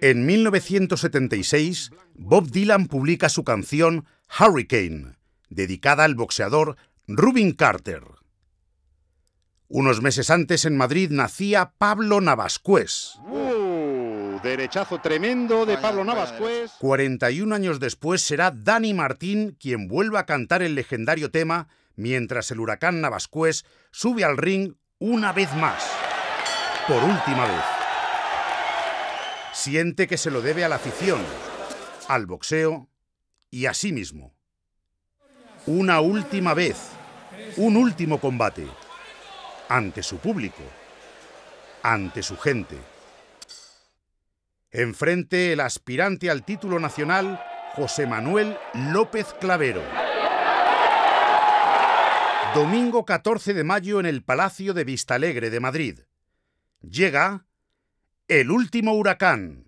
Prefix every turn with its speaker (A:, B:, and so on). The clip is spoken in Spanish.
A: En 1976, Bob Dylan publica su canción Hurricane, dedicada al boxeador Rubin Carter. Unos meses antes en Madrid nacía Pablo Navascués. Uh, derechazo tremendo de Pablo Navascués. 41 años después será Danny Martín quien vuelva a cantar el legendario tema mientras el huracán Navascués sube al ring una vez más. Por última vez siente que se lo debe a la afición, al boxeo y a sí mismo. Una última vez, un último combate, ante su público, ante su gente. Enfrente el aspirante al título nacional, José Manuel López Clavero. Domingo 14 de mayo en el Palacio de Vistalegre de Madrid. Llega el último huracán.